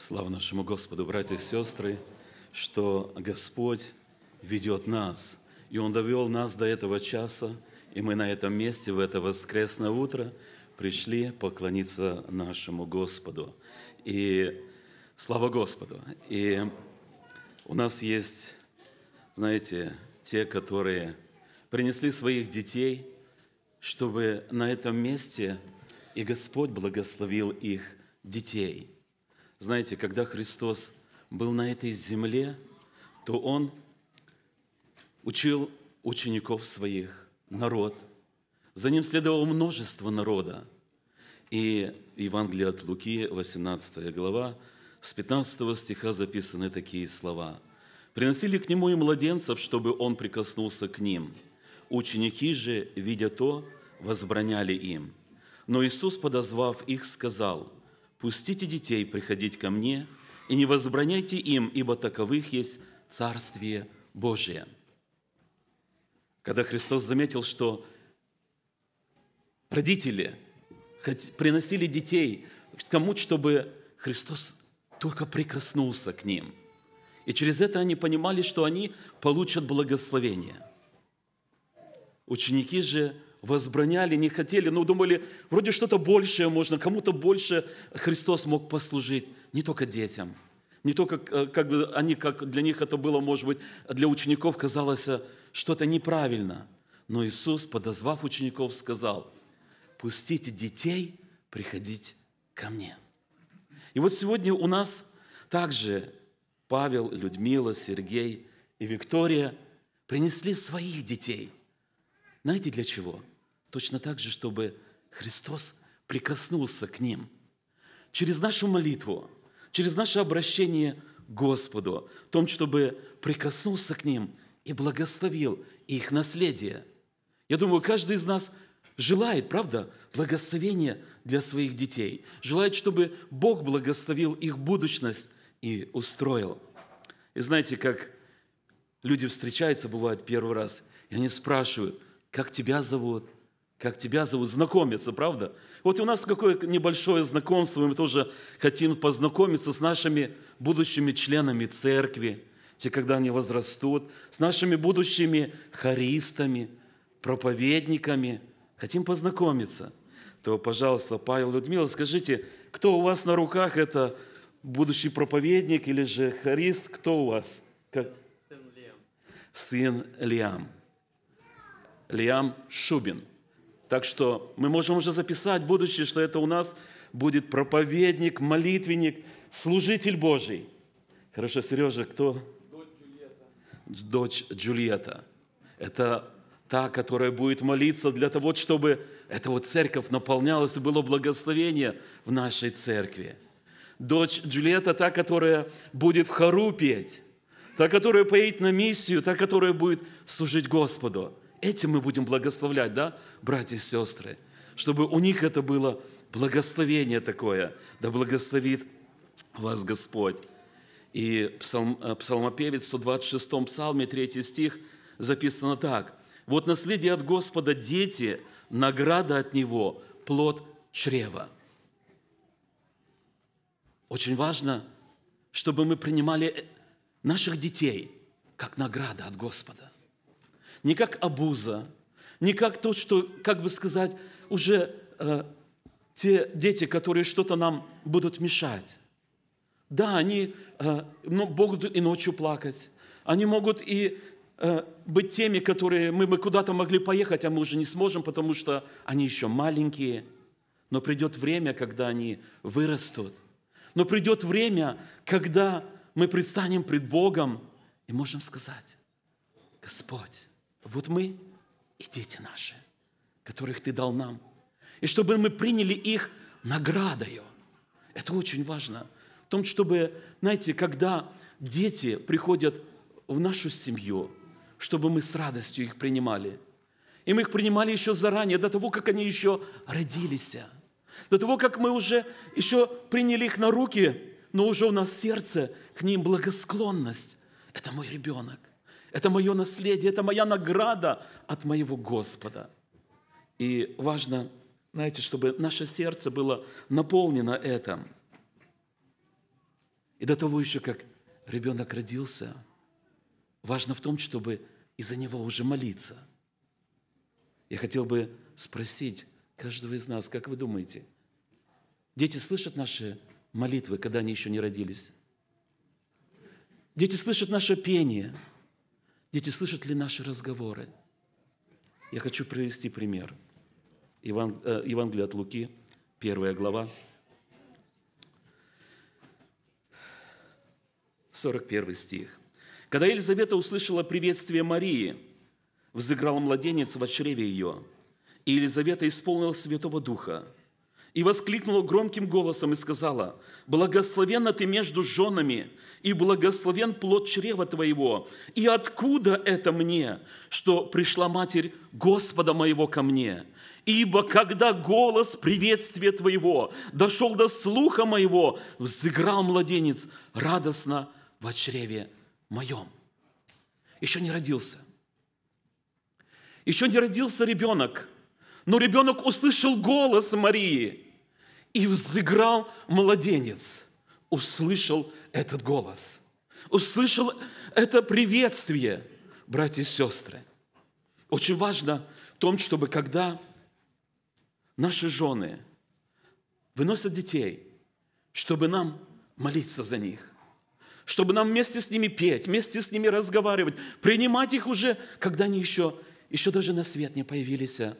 Слава нашему Господу, братья и сестры, что Господь ведет нас, и Он довел нас до этого часа, и мы на этом месте в это воскресное утро пришли поклониться нашему Господу. И слава Господу! И у нас есть, знаете, те, которые принесли своих детей, чтобы на этом месте и Господь благословил их детей – знаете, когда Христос был на этой земле, то Он учил учеников своих, народ. За ним следовало множество народа. И Евангелие от Луки, 18 глава, с 15 стиха записаны такие слова. «Приносили к нему и младенцев, чтобы он прикоснулся к ним. Ученики же, видя то, возбраняли им. Но Иисус, подозвав их, сказал – «Пустите детей приходить ко мне, и не возбраняйте им, ибо таковых есть Царствие Божие». Когда Христос заметил, что родители приносили детей кому чтобы Христос только прикоснулся к ним. И через это они понимали, что они получат благословение. Ученики же – возбраняли, не хотели, но думали, вроде что-то большее можно, кому-то больше Христос мог послужить, не только детям, не только э, как бы они, как для них это было, может быть, для учеников казалось э, что-то неправильно. Но Иисус, подозвав учеников, сказал, пустите детей приходить ко мне. И вот сегодня у нас также Павел, Людмила, Сергей и Виктория принесли своих детей. Знаете для чего? Точно так же, чтобы Христос прикоснулся к ним. Через нашу молитву, через наше обращение к Господу, в том, чтобы прикоснулся к ним и благословил их наследие. Я думаю, каждый из нас желает, правда, благословения для своих детей. Желает, чтобы Бог благословил их будущность и устроил. И знаете, как люди встречаются, бывает, первый раз, и они спрашивают, как тебя зовут – как тебя зовут? Знакомиться, правда? Вот у нас какое небольшое знакомство, мы тоже хотим познакомиться с нашими будущими членами церкви, те, когда они возрастут, с нашими будущими харистами, проповедниками. Хотим познакомиться. То, пожалуйста, Павел, Людмила, скажите, кто у вас на руках? Это будущий проповедник или же харист? Кто у вас? Как? Сын Лиам. Сын Лиам. Лиам Шубин – так что мы можем уже записать в будущее, что это у нас будет проповедник, молитвенник, служитель Божий. Хорошо, Сережа, кто? Дочь Джульетта. Дочь Джульетта. Это та, которая будет молиться для того, чтобы эта вот церковь наполнялась и было благословение в нашей церкви. Дочь Джульетта, та, которая будет в хору петь, та, которая поедет на миссию, та, которая будет служить Господу – Этим мы будем благословлять, да, братья и сестры? Чтобы у них это было благословение такое. Да благословит вас Господь. И псалм, э, псалмопевец в 126 псалме, 3 стих, записано так. «Вот наследие от Господа – дети, награда от Него – плод чрева». Очень важно, чтобы мы принимали э, наших детей как награда от Господа не как обуза, не как то, что, как бы сказать, уже э, те дети, которые что-то нам будут мешать. Да, они э, могут и ночью плакать, они могут и э, быть теми, которые мы бы куда-то могли поехать, а мы уже не сможем, потому что они еще маленькие. Но придет время, когда они вырастут. Но придет время, когда мы предстанем пред Богом и можем сказать, Господь, вот мы и дети наши, которых Ты дал нам. И чтобы мы приняли их наградою. Это очень важно. В том, чтобы, знаете, когда дети приходят в нашу семью, чтобы мы с радостью их принимали. И мы их принимали еще заранее, до того, как они еще родились. До того, как мы уже еще приняли их на руки, но уже у нас сердце к ним благосклонность. Это мой ребенок. Это мое наследие, это моя награда от моего Господа. И важно, знаете, чтобы наше сердце было наполнено этим. И до того еще, как ребенок родился, важно в том, чтобы из за него уже молиться. Я хотел бы спросить каждого из нас, как вы думаете, дети слышат наши молитвы, когда они еще не родились? Дети слышат наше пение – Дети слышат ли наши разговоры? Я хочу привести пример. Иван, э, Евангелие от Луки, первая глава, 41 стих. Когда Елизавета услышала приветствие Марии, взыграл младенец в чреве ее, и Елизавета исполнила Святого Духа – и воскликнула громким голосом и сказала, «Благословенна ты между женами, и благословен плод чрева твоего, и откуда это мне, что пришла Матерь Господа моего ко мне?» Ибо когда голос приветствия Твоего дошел до слуха моего, взыграл младенец радостно в чреве моем. Еще не родился. Еще не родился ребенок, но ребенок услышал голос Марии и взыграл младенец. Услышал этот голос. Услышал это приветствие, братья и сестры. Очень важно в том, чтобы когда наши жены выносят детей, чтобы нам молиться за них, чтобы нам вместе с ними петь, вместе с ними разговаривать, принимать их уже, когда они еще, еще даже на свет не появились, а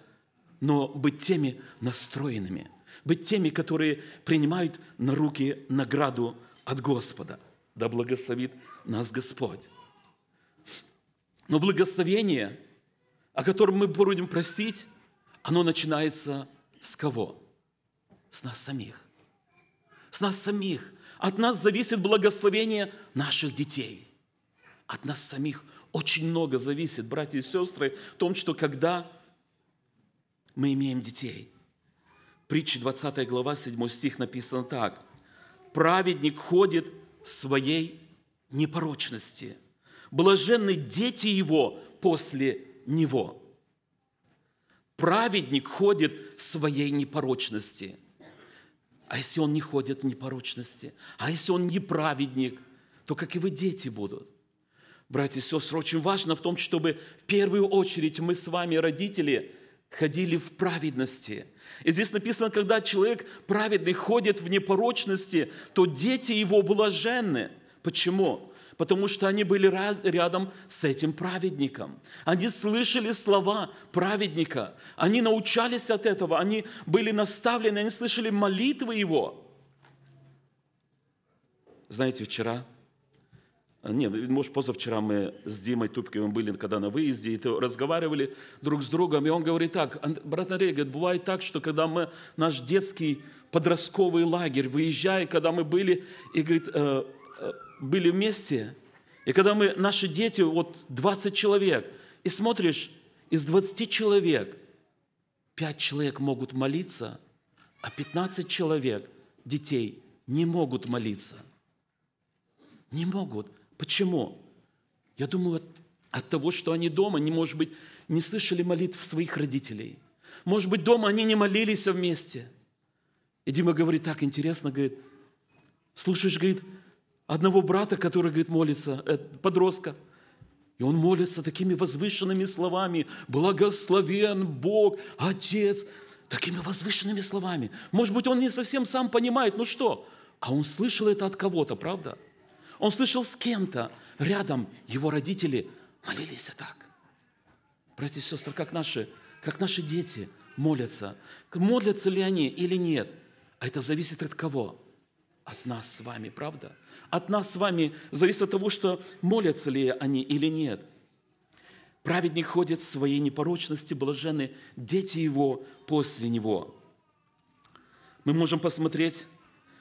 но быть теми настроенными, быть теми, которые принимают на руки награду от Господа. Да благословит нас Господь. Но благословение, о котором мы будем просить, оно начинается с кого? С нас самих. С нас самих. От нас зависит благословение наших детей. От нас самих очень много зависит, братья и сестры, в том, что когда мы имеем детей. Притча 20 глава, 7 стих написано так. «Праведник ходит в своей непорочности. Блаженны дети его после него». Праведник ходит в своей непорочности. А если он не ходит в непорочности? А если он не праведник, то как и вы дети будут? Братья и сестры, очень важно в том, чтобы в первую очередь мы с вами, родители, ходили в праведности. И здесь написано, когда человек праведный ходит в непорочности, то дети его блаженны. Почему? Потому что они были рядом с этим праведником. Они слышали слова праведника, они научались от этого, они были наставлены, они слышали молитвы его. Знаете, вчера а, нет, может, позавчера мы с Димой Тупкиным были, когда на выезде, и то разговаривали друг с другом, и он говорит так, брат Андрей, говорит, бывает так, что когда мы, наш детский подростковый лагерь, выезжая, когда мы были, и говорит, э, э, были вместе, и когда мы, наши дети, вот 20 человек, и смотришь, из 20 человек 5 человек могут молиться, а 15 человек, детей, не могут молиться. Не могут. Почему? Я думаю, от, от того, что они дома, не, может быть, не слышали молитв своих родителей. Может быть, дома они не молились вместе. И Дима говорит, так интересно, говорит, слушаешь, говорит, одного брата, который, говорит, молится, э, подростка, и он молится такими возвышенными словами. Благословен Бог, Отец. Такими возвышенными словами. Может быть, он не совсем сам понимает, ну что? А он слышал это от кого-то, правда? Он слышал с кем-то рядом, его родители молились так. Братья и сестры, как наши, как наши дети молятся. Молятся ли они или нет? А это зависит от кого? От нас с вами, правда? От нас с вами зависит от того, что молятся ли они или нет. Праведник ходит в своей непорочности, блажены дети его после него. Мы можем посмотреть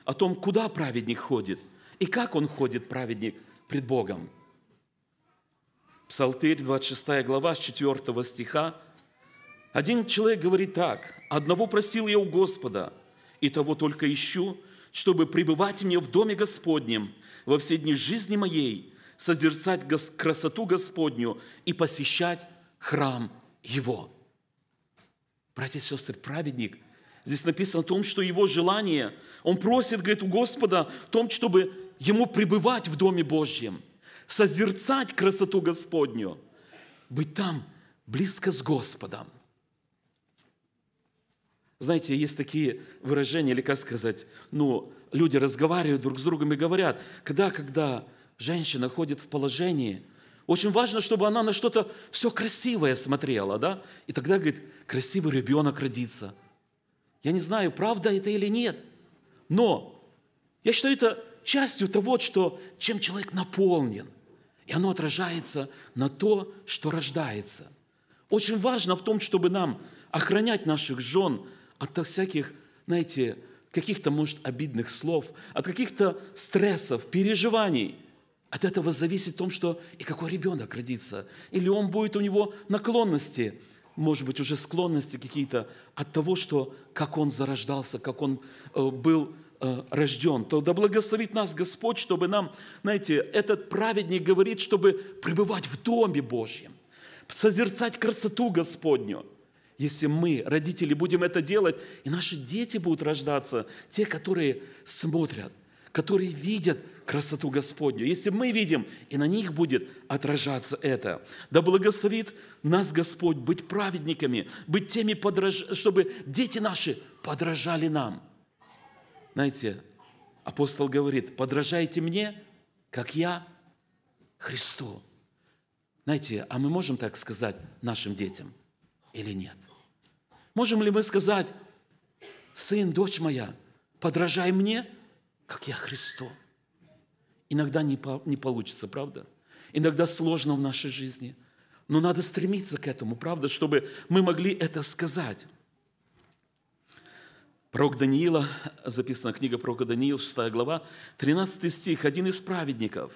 о том, куда праведник ходит – и как он ходит, праведник, пред Богом? Псалтырь, 26 глава, с 4 стиха. Один человек говорит так. «Одного просил я у Господа, и того только ищу, чтобы пребывать мне в доме Господнем во все дни жизни моей, созерцать красоту Господню и посещать храм Его». Братья и сестры, праведник, здесь написано о том, что его желание, он просит, говорит, у Господа, о том, чтобы ему пребывать в Доме Божьем, созерцать красоту Господню, быть там близко с Господом. Знаете, есть такие выражения, или как сказать, ну, люди разговаривают друг с другом и говорят, когда, когда женщина ходит в положении, очень важно, чтобы она на что-то все красивое смотрела, да? И тогда, говорит, красивый ребенок родится. Я не знаю, правда это или нет, но я считаю, это частью того, что, чем человек наполнен. И оно отражается на то, что рождается. Очень важно в том, чтобы нам охранять наших жен от всяких, знаете, каких-то, может, обидных слов, от каких-то стрессов, переживаний. От этого зависит в том, что и какой ребенок родится. Или он будет у него наклонности, может быть, уже склонности какие-то от того, что как он зарождался, как он э, был Э, рожден, то да благословит нас Господь, чтобы нам, знаете, этот праведник говорит, чтобы пребывать в Доме Божьем, созерцать красоту Господню. Если мы, родители, будем это делать, и наши дети будут рождаться, те, которые смотрят, которые видят красоту Господню. Если мы видим, и на них будет отражаться это. Да благословит нас Господь быть праведниками, быть теми, подраж... чтобы дети наши подражали нам – знаете, апостол говорит, подражайте мне, как я Христу. Знаете, а мы можем так сказать нашим детям или нет? Можем ли мы сказать, сын, дочь моя, подражай мне, как я Христу? Иногда не, по, не получится, правда? Иногда сложно в нашей жизни. Но надо стремиться к этому, правда, чтобы мы могли это сказать. Пророк Даниила, записана книга пророка Даниила, 6 глава, 13 стих, один из праведников.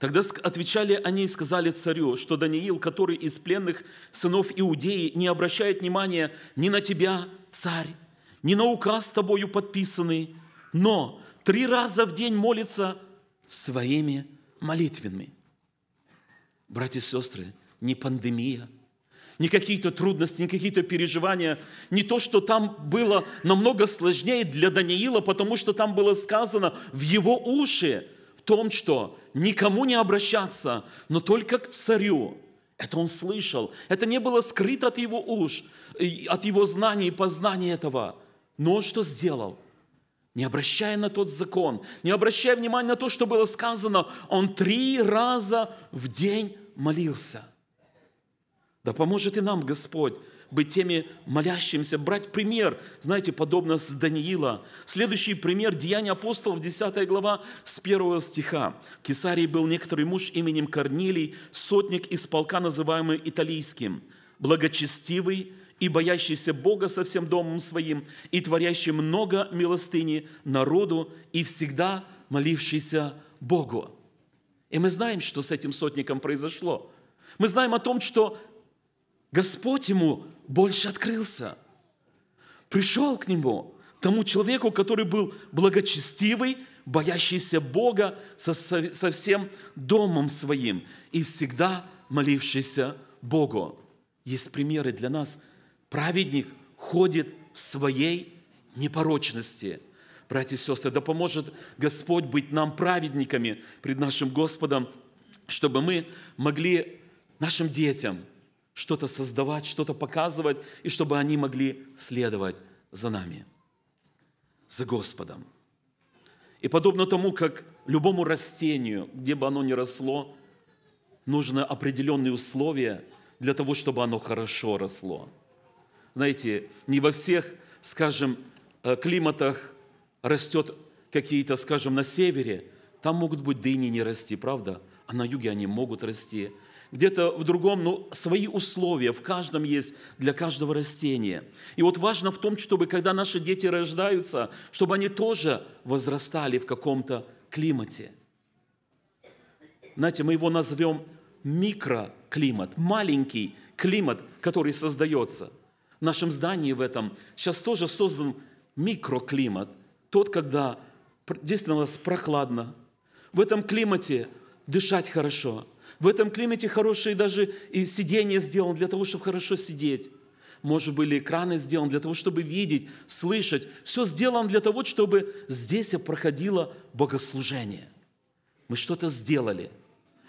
Тогда отвечали они и сказали царю, что Даниил, который из пленных сынов Иудеи, не обращает внимания ни на тебя, царь, ни на указ тобою подписанный, но три раза в день молится своими молитвенными Братья и сестры, не пандемия – не какие-то трудности, не какие-то переживания, не то, что там было намного сложнее для Даниила, потому что там было сказано в его уши, в том, что никому не обращаться, но только к царю. Это он слышал. Это не было скрыто от его уш, от его знаний и познания этого. Но он что сделал? Не обращая на тот закон, не обращая внимания на то, что было сказано, он три раза в день молился – да поможет и нам Господь быть теми молящимся, брать пример, знаете, подобно с Даниила. Следующий пример – Деяния апостолов, 10 глава, с 1 стиха. В Кесарии был некоторый муж именем Корнилий, сотник из полка, называемый Италийским, благочестивый и боящийся Бога со всем домом своим, и творящий много милостыни народу, и всегда молившийся Богу. И мы знаем, что с этим сотником произошло – мы знаем о том, что Господь ему больше открылся. Пришел к нему, тому человеку, который был благочестивый, боящийся Бога со, со всем домом своим и всегда молившийся Богу. Есть примеры для нас. Праведник ходит в своей непорочности. Братья и сестры, да поможет Господь быть нам праведниками пред нашим Господом, чтобы мы могли нашим детям – что-то создавать, что-то показывать, и чтобы они могли следовать за нами, за Господом. И подобно тому, как любому растению, где бы оно ни росло, нужны определенные условия для того, чтобы оно хорошо росло. Знаете, не во всех, скажем, э, климатах растет какие-то, скажем, на севере, там могут быть дыни не расти, правда? А на юге они могут расти где-то в другом, но свои условия в каждом есть для каждого растения. И вот важно в том, чтобы когда наши дети рождаются, чтобы они тоже возрастали в каком-то климате. Знаете, мы его назовем микроклимат, маленький климат, который создается. В нашем здании в этом сейчас тоже создан микроклимат, тот, когда действительно у нас прохладно. В этом климате дышать хорошо – в этом климате хорошие даже и сиденья сделаны для того, чтобы хорошо сидеть. Может, были экраны сделаны для того, чтобы видеть, слышать. Все сделано для того, чтобы здесь проходило богослужение. Мы что-то сделали,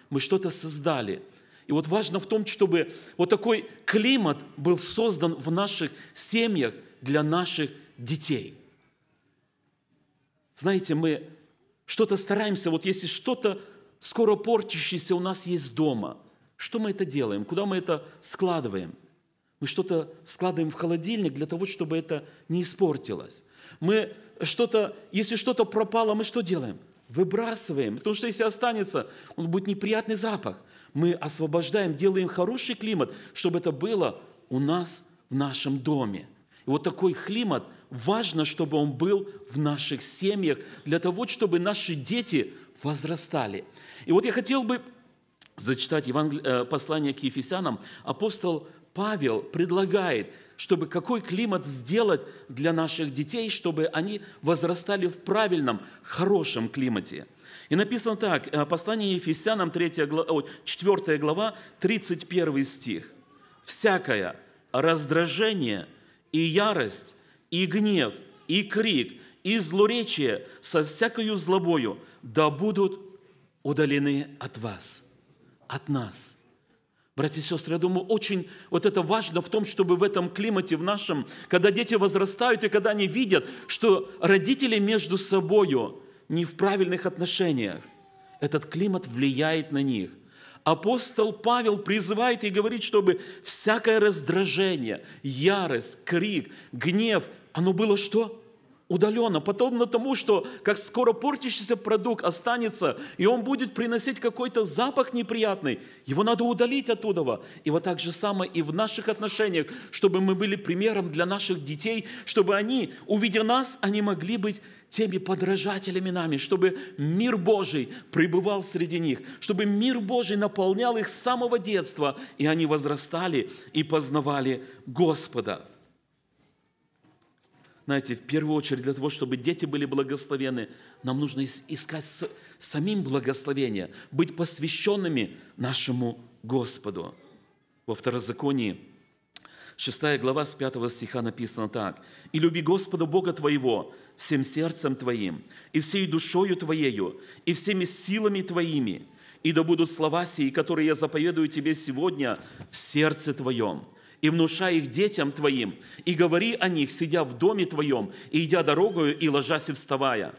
мы что-то создали. И вот важно в том, чтобы вот такой климат был создан в наших семьях для наших детей. Знаете, мы что-то стараемся, вот если что-то скоро портящийся у нас есть дома. Что мы это делаем? Куда мы это складываем? Мы что-то складываем в холодильник для того, чтобы это не испортилось. Мы что-то, если что-то пропало, мы что делаем? Выбрасываем, потому что если останется, он будет неприятный запах. Мы освобождаем, делаем хороший климат, чтобы это было у нас в нашем доме. И вот такой климат важно, чтобы он был в наших семьях, для того, чтобы наши дети возрастали. И вот я хотел бы зачитать Евангел... Э, послание к Ефесянам. Апостол Павел предлагает, чтобы какой климат сделать для наших детей, чтобы они возрастали в правильном, хорошем климате. И написано так, э, послание Ефесянам 3 глава, 4 глава, 31 стих. «Всякое раздражение и ярость, и гнев, и крик, и злоречие со всякою злобою да будут удалены от вас, от нас. Братья и сестры, я думаю, очень вот это важно в том, чтобы в этом климате, в нашем, когда дети возрастают и когда они видят, что родители между собой не в правильных отношениях, этот климат влияет на них. Апостол Павел призывает и говорит, чтобы всякое раздражение, ярость, крик, гнев, оно было что? удаленно, подобно тому, что как скоро портящийся продукт останется, и он будет приносить какой-то запах неприятный, его надо удалить оттуда. И вот так же самое и в наших отношениях, чтобы мы были примером для наших детей, чтобы они, увидя нас, они могли быть теми подражателями нами, чтобы мир Божий пребывал среди них, чтобы мир Божий наполнял их с самого детства, и они возрастали и познавали Господа знаете, в первую очередь для того, чтобы дети были благословены, нам нужно искать самим благословение, быть посвященными нашему Господу. Во Второзаконии 6 глава с 5 стиха написано так. «И люби Господа Бога твоего всем сердцем твоим, и всей душою твоею, и всеми силами твоими, и да будут слова сии, которые я заповедую тебе сегодня в сердце твоем, и внушай их детям твоим, и говори о них, сидя в доме твоем, и идя дорогою, и ложась и вставая».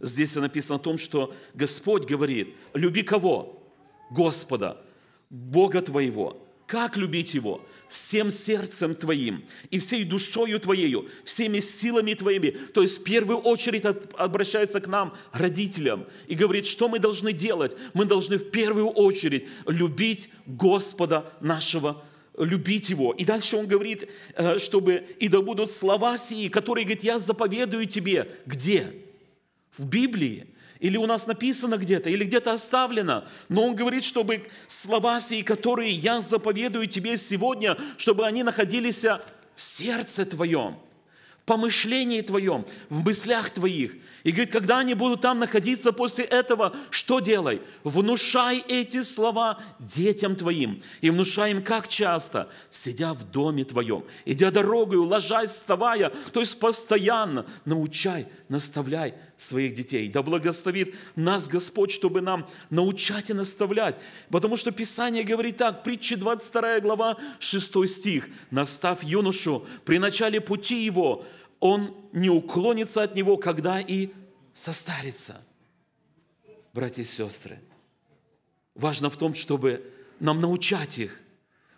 Здесь написано о том, что Господь говорит, «Люби кого? Господа, Бога твоего». Как любить Его? Всем сердцем твоим и всей душою твоею, всеми силами твоими. То есть в первую очередь обращается к нам, родителям, и говорит, что мы должны делать. Мы должны в первую очередь любить Господа нашего любить Его. И дальше он говорит, э, чтобы «и да будут слова сии, которые, говорит, я заповедую тебе». Где? В Библии. Или у нас написано где-то, или где-то оставлено. Но он говорит, чтобы слова сии, которые я заповедую тебе сегодня, чтобы они находились в сердце твоем помышлении твоем, в мыслях твоих. И говорит, когда они будут там находиться после этого, что делай? Внушай эти слова детям твоим. И внушай им как часто? Сидя в доме твоем, идя дорогою, ложась, вставая, то есть постоянно научай, наставляй, своих детей. Да благословит нас Господь, чтобы нам научать и наставлять. Потому что Писание говорит так, притча 22 глава, 6 стих. «Настав юношу при начале пути его, он не уклонится от него, когда и состарится». Братья и сестры, важно в том, чтобы нам научать их,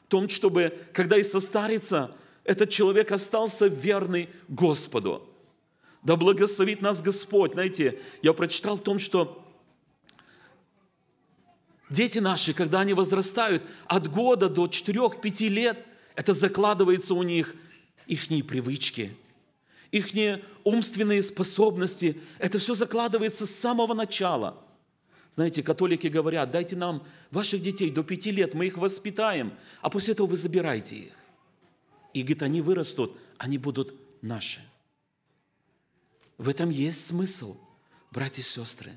в том, чтобы, когда и состарится, этот человек остался верный Господу – да благословит нас Господь. Знаете, я прочитал о том, что дети наши, когда они возрастают от года до 4-5 лет, это закладывается у них их привычки, их умственные способности. Это все закладывается с самого начала. Знаете, католики говорят, дайте нам ваших детей до пяти лет, мы их воспитаем, а после этого вы забирайте их. И, говорит, они вырастут, они будут наши. В этом есть смысл, братья и сестры.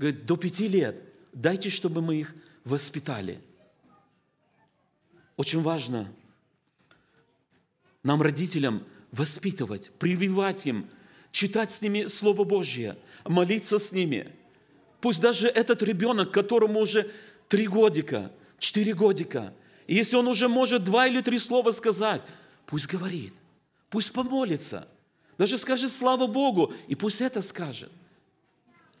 Говорит, до пяти лет дайте, чтобы мы их воспитали. Очень важно нам, родителям, воспитывать, прививать им, читать с ними Слово Божье, молиться с ними. Пусть даже этот ребенок, которому уже три годика, четыре годика, если он уже может два или три слова сказать, пусть говорит, пусть помолится – даже скажет «Слава Богу!» и пусть это скажет.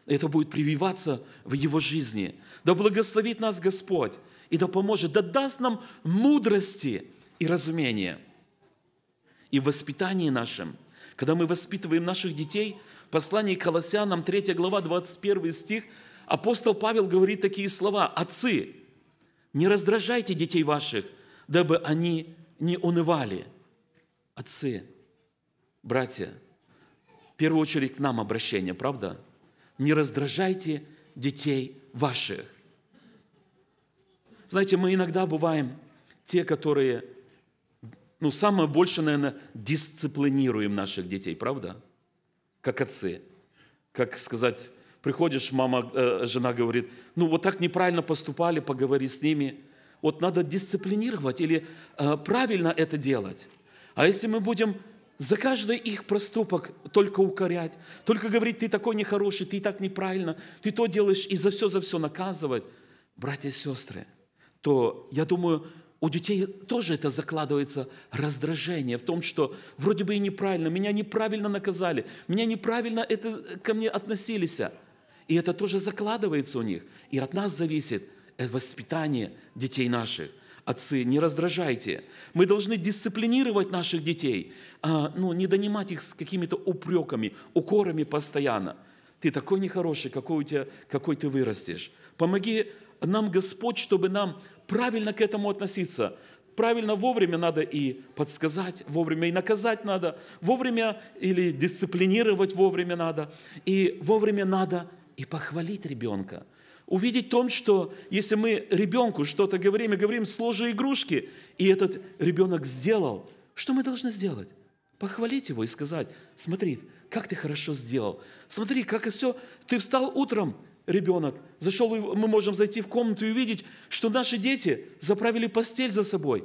Это будет прививаться в его жизни. Да благословит нас Господь и да поможет, да даст нам мудрости и разумения. И в воспитании нашем, когда мы воспитываем наших детей, в послании к Колоссянам 3 глава 21 стих, апостол Павел говорит такие слова. «Отцы, не раздражайте детей ваших, дабы они не унывали». Отцы, братья, в первую очередь к нам обращение, правда? Не раздражайте детей ваших. Знаете, мы иногда бываем те, которые, ну, самое больше, наверное, дисциплинируем наших детей, правда? Как отцы. Как сказать, приходишь, мама, э, жена говорит, ну, вот так неправильно поступали, поговори с ними. Вот надо дисциплинировать или э, правильно это делать. А если мы будем за каждый их проступок только укорять, только говорить, ты такой нехороший, ты так неправильно, ты то делаешь, и за все, за все наказывать, братья и сестры, то, я думаю, у детей тоже это закладывается раздражение в том, что вроде бы и неправильно, меня неправильно наказали, меня неправильно это, ко мне относились. И это тоже закладывается у них. И от нас зависит э, воспитание детей наших – Отцы, не раздражайте. Мы должны дисциплинировать наших детей, а, ну, не донимать их с какими-то упреками, укорами постоянно. Ты такой нехороший, какой, у тебя, какой ты вырастешь. Помоги нам, Господь, чтобы нам правильно к этому относиться. Правильно вовремя надо и подсказать, вовремя и наказать надо, вовремя или дисциплинировать вовремя надо, и вовремя надо и похвалить ребенка – Увидеть в том, что если мы ребенку что-то говорим и говорим сложи игрушки, и этот ребенок сделал, что мы должны сделать? Похвалить его и сказать, смотри, как ты хорошо сделал. Смотри, как и все. Ты встал утром, ребенок, зашел, мы можем зайти в комнату и увидеть, что наши дети заправили постель за собой.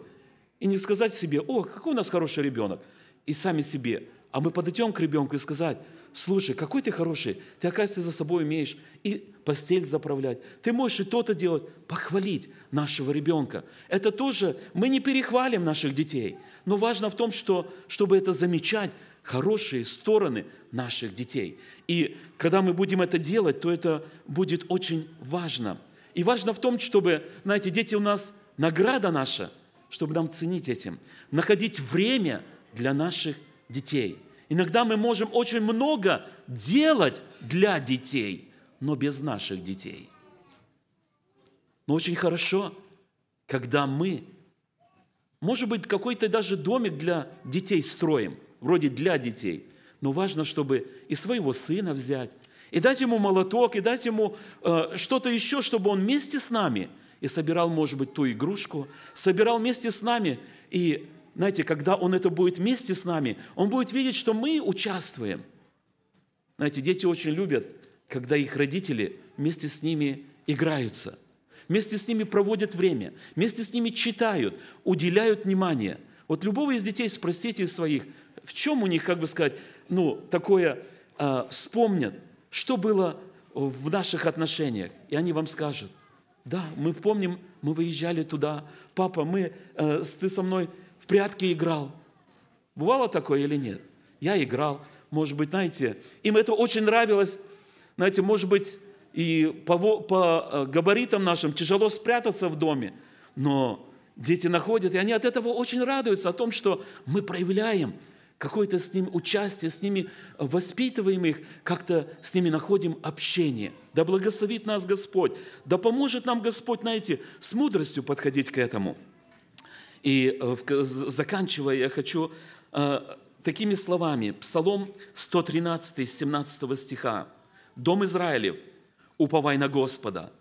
И не сказать себе, о, какой у нас хороший ребенок. И сами себе. А мы подойдем к ребенку и сказать, слушай, какой ты хороший, ты, оказывается, за собой умеешь и постель заправлять. Ты можешь и то-то делать, похвалить нашего ребенка. Это тоже, мы не перехвалим наших детей, но важно в том, что, чтобы это замечать, хорошие стороны наших детей. И когда мы будем это делать, то это будет очень важно. И важно в том, чтобы, знаете, дети у нас, награда наша, чтобы нам ценить этим, находить время для наших детей – Иногда мы можем очень много делать для детей, но без наших детей. Но очень хорошо, когда мы, может быть, какой-то даже домик для детей строим, вроде для детей, но важно, чтобы и своего сына взять, и дать ему молоток, и дать ему э, что-то еще, чтобы он вместе с нами и собирал, может быть, ту игрушку, собирал вместе с нами и знаете, когда он это будет вместе с нами, он будет видеть, что мы участвуем. Знаете, дети очень любят, когда их родители вместе с ними играются, вместе с ними проводят время, вместе с ними читают, уделяют внимание. Вот любого из детей спросите из своих, в чем у них, как бы сказать, ну, такое э, вспомнят, что было в наших отношениях, и они вам скажут, да, мы помним, мы выезжали туда, папа, мы, э, ты со мной прятки играл. Бывало такое или нет? Я играл. Может быть, знаете, им это очень нравилось. Знаете, может быть, и по, по э, габаритам нашим тяжело спрятаться в доме, но дети находят, и они от этого очень радуются, о том, что мы проявляем какое-то с ним участие, с ними воспитываем их, как-то с ними находим общение. Да благословит нас Господь, да поможет нам Господь, знаете, с мудростью подходить к этому – и э, заканчивая, я хочу э, такими словами. Псалом 113, 17 стиха. «Дом Израилев, уповай на Господа,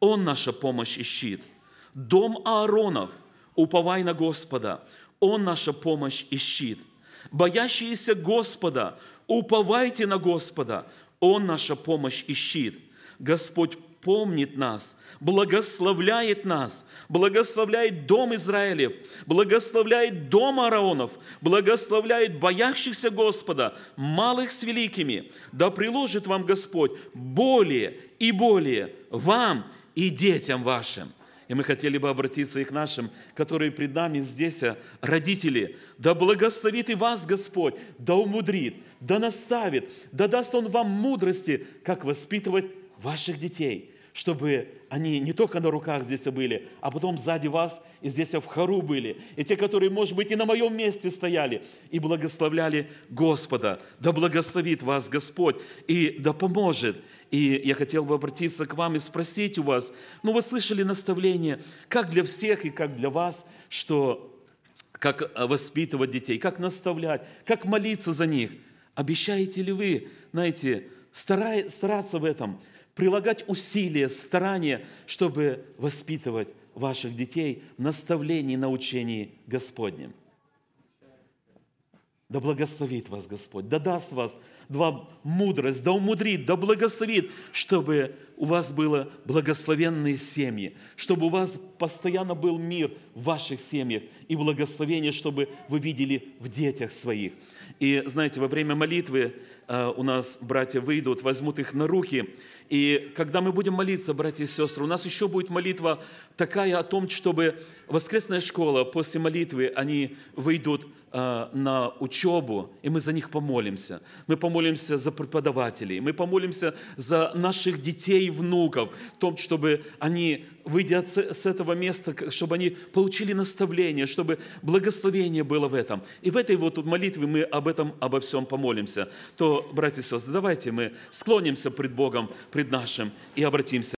Он наша помощь и щит. Дом Ааронов, уповай на Господа, Он наша помощь и щит. Боящиеся Господа, уповайте на Господа, Он наша помощь и щит. Господь помнит нас, благословляет нас, благословляет дом Израилев, благословляет дом Араонов, благословляет боящихся Господа, малых с великими. Да приложит вам Господь более и более вам и детям вашим. И мы хотели бы обратиться и к нашим, которые пред нами здесь, а, родители. Да благословит и вас Господь, да умудрит, да наставит, да даст Он вам мудрости, как воспитывать ваших детей, чтобы они не только на руках здесь были, а потом сзади вас и здесь в хору были, и те, которые, может быть, и на моем месте стояли, и благословляли Господа. Да благословит вас Господь, и да поможет. И я хотел бы обратиться к вам и спросить у вас, ну вы слышали наставление, как для всех и как для вас, что как э, воспитывать детей, как наставлять, как молиться за них. Обещаете ли вы, знаете, старай, стараться в этом, прилагать усилия, старания, чтобы воспитывать ваших детей в наставлении, научении Господнем. Да благословит вас Господь, да даст вас два мудрость, да умудрит, да благословит, чтобы у вас было благословенные семьи, чтобы у вас постоянно был мир в ваших семьях и благословение, чтобы вы видели в детях своих. И знаете, во время молитвы э, у нас братья выйдут, возьмут их на руки и когда мы будем молиться, братья и сестры, у нас еще будет молитва такая о том, чтобы воскресная школа после молитвы, они выйдут – а, на учебу, и мы за них помолимся. Мы помолимся за преподавателей, мы помолимся за наших детей и внуков, в том, чтобы они, выйдя с этого места, чтобы они получили наставление, чтобы благословение было в этом. И в этой вот молитве мы об этом, обо всем помолимся. То, братья и сестры, давайте мы склонимся пред Богом, пред нашим и обратимся.